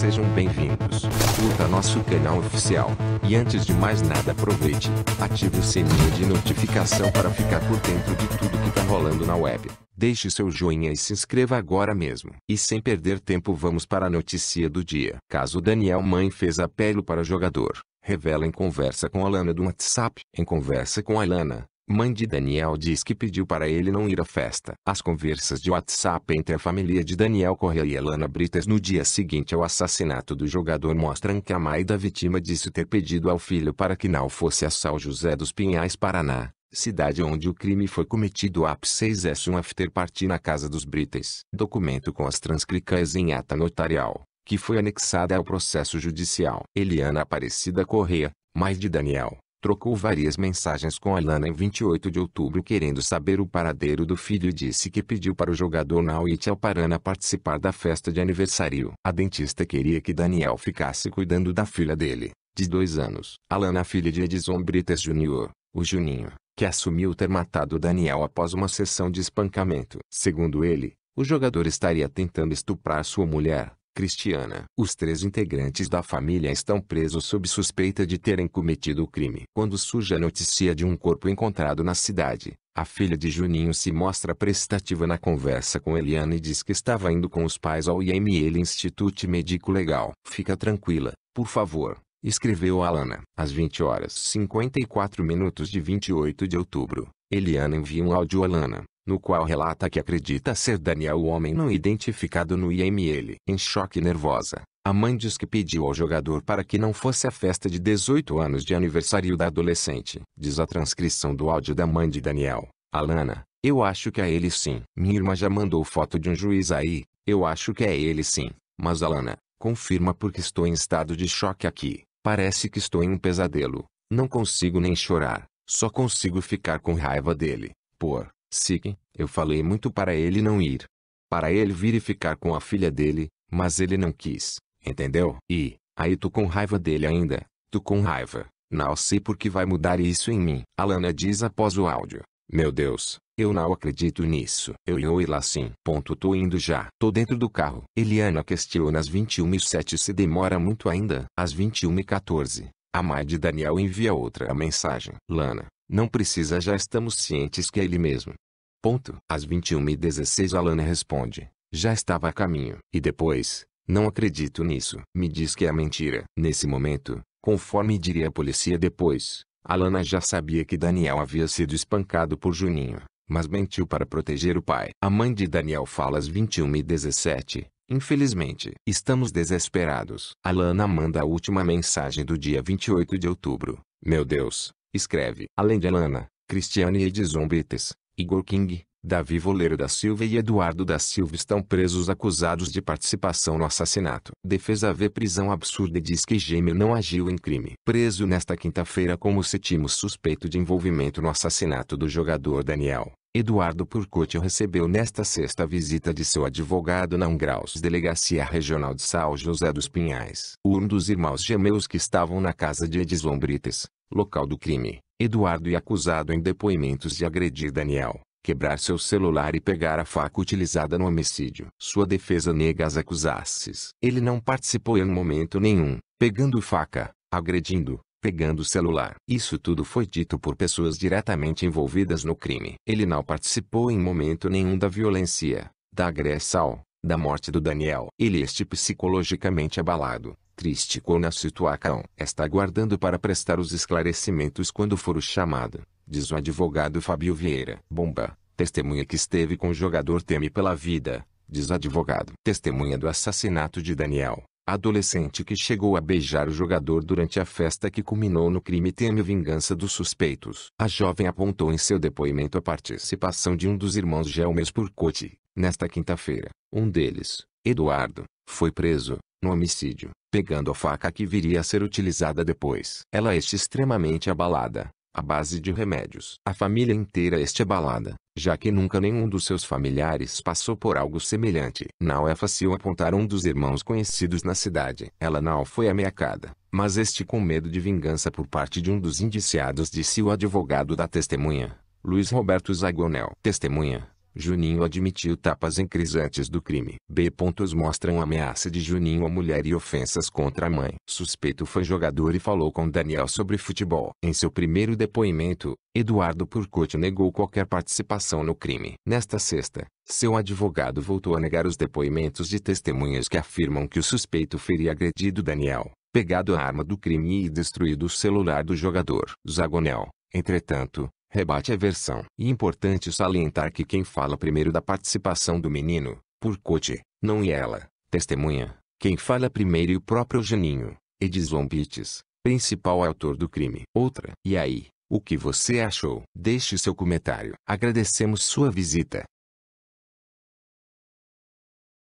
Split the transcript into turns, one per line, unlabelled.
Sejam bem-vindos. Curta nosso canal oficial. E antes de mais nada, aproveite, ative o sininho de notificação para ficar por dentro de tudo que tá rolando na web. Deixe seu joinha e se inscreva agora mesmo. E sem perder tempo, vamos para a notícia do dia. Caso Daniel Mãe fez apelo para jogador, revela em conversa com Alana do WhatsApp. Em conversa com Alana, Mãe de Daniel diz que pediu para ele não ir à festa. As conversas de WhatsApp entre a família de Daniel Correa e Elana Britas no dia seguinte ao assassinato do jogador mostram que a mãe da vítima disse ter pedido ao filho para que não fosse a São José dos Pinhais, Paraná, cidade onde o crime foi cometido ap 6S1 é after party na casa dos Britas. Documento com as transcrições em ata notarial, que foi anexada ao processo judicial. Eliana Aparecida Correa, mãe de Daniel Trocou várias mensagens com Alana em 28 de outubro querendo saber o paradeiro do filho e disse que pediu para o jogador Nauit Alparana participar da festa de aniversário. A dentista queria que Daniel ficasse cuidando da filha dele, de dois anos. Alana filha de Edison Brites Jr., o Juninho, que assumiu ter matado Daniel após uma sessão de espancamento. Segundo ele, o jogador estaria tentando estuprar sua mulher cristiana. Os três integrantes da família estão presos sob suspeita de terem cometido o crime. Quando surge a notícia de um corpo encontrado na cidade, a filha de Juninho se mostra prestativa na conversa com Eliana e diz que estava indo com os pais ao IML Instituto Médico Legal. Fica tranquila, por favor, escreveu Alana. Às 20 horas 54 minutos de 28 de outubro, Eliana envia um áudio a Alana no qual relata que acredita ser Daniel o homem não identificado no IML. Em choque nervosa, a mãe diz que pediu ao jogador para que não fosse a festa de 18 anos de aniversário da adolescente. Diz a transcrição do áudio da mãe de Daniel. Alana, eu acho que é ele sim. Minha irmã já mandou foto de um juiz aí, eu acho que é ele sim. Mas Alana, confirma porque estou em estado de choque aqui. Parece que estou em um pesadelo. Não consigo nem chorar, só consigo ficar com raiva dele. Por sigue, eu falei muito para ele não ir. Para ele vir e ficar com a filha dele, mas ele não quis, entendeu? E, aí tu com raiva dele ainda, tu com raiva. Não sei por que vai mudar isso em mim. Alana diz após o áudio. Meu Deus, eu não acredito nisso. Eu e lá sim. Ponto tô indo já. Tô dentro do carro. Eliana questiona às 21h07 se demora muito ainda. Às 21h14. A mãe de Daniel envia outra mensagem. Lana, não precisa já estamos cientes que é ele mesmo. Ponto. Às 21h16 Alana responde. Já estava a caminho. E depois, não acredito nisso. Me diz que é mentira. Nesse momento, conforme diria a polícia depois, Alana já sabia que Daniel havia sido espancado por Juninho, mas mentiu para proteger o pai. A mãe de Daniel fala às 21h17. Infelizmente, estamos desesperados. Alana manda a última mensagem do dia 28 de outubro. Meu Deus, Escreve, além de Alana, Cristiane Edison Brites, Igor King, Davi Voleiro da Silva e Eduardo da Silva estão presos acusados de participação no assassinato. Defesa vê prisão absurda e diz que Gêmeo não agiu em crime. Preso nesta quinta-feira como sétimo suspeito de envolvimento no assassinato do jogador Daniel, Eduardo Purcote recebeu nesta sexta visita de seu advogado na Ungraus Delegacia Regional de São José dos Pinhais. Um dos irmãos gêmeos que estavam na casa de Edison Brites, Local do crime: Eduardo é acusado em depoimentos de agredir Daniel, quebrar seu celular e pegar a faca utilizada no homicídio. Sua defesa nega as acusações. Ele não participou em momento nenhum, pegando faca, agredindo, pegando o celular. Isso tudo foi dito por pessoas diretamente envolvidas no crime. Ele não participou em momento nenhum da violência, da agressão, da morte do Daniel. Ele é este psicologicamente abalado triste com a situação está aguardando para prestar os esclarecimentos quando for o chamado, diz o advogado Fábio Vieira. Bomba, testemunha que esteve com o jogador teme pela vida, diz advogado. Testemunha do assassinato de Daniel, adolescente que chegou a beijar o jogador durante a festa que culminou no crime teme vingança dos suspeitos. A jovem apontou em seu depoimento a participação de um dos irmãos Gelmes cote. nesta quinta-feira. Um deles, Eduardo, foi preso, no homicídio, pegando a faca que viria a ser utilizada depois. Ela este extremamente abalada, à base de remédios. A família inteira este abalada, já que nunca nenhum dos seus familiares passou por algo semelhante. Não é fácil apontar um dos irmãos conhecidos na cidade. Ela não foi ameacada, mas este com medo de vingança por parte de um dos indiciados disse o advogado da testemunha, Luiz Roberto Zagonel. Testemunha, Juninho admitiu tapas em antes do crime. B. Pontos mostram ameaça de Juninho à mulher e ofensas contra a mãe. Suspeito foi jogador e falou com Daniel sobre futebol. Em seu primeiro depoimento, Eduardo Purcote negou qualquer participação no crime. Nesta sexta, seu advogado voltou a negar os depoimentos de testemunhas que afirmam que o suspeito feria agredido Daniel, pegado a arma do crime e destruído o celular do jogador. Zagonel, entretanto, rebate a versão. E importante salientar que quem fala primeiro da participação do menino, por Cote, não é ela, testemunha, quem fala primeiro é o próprio Janinho, Edison Pitts, principal autor do crime. Outra. E aí, o que você achou? Deixe seu comentário. Agradecemos sua visita.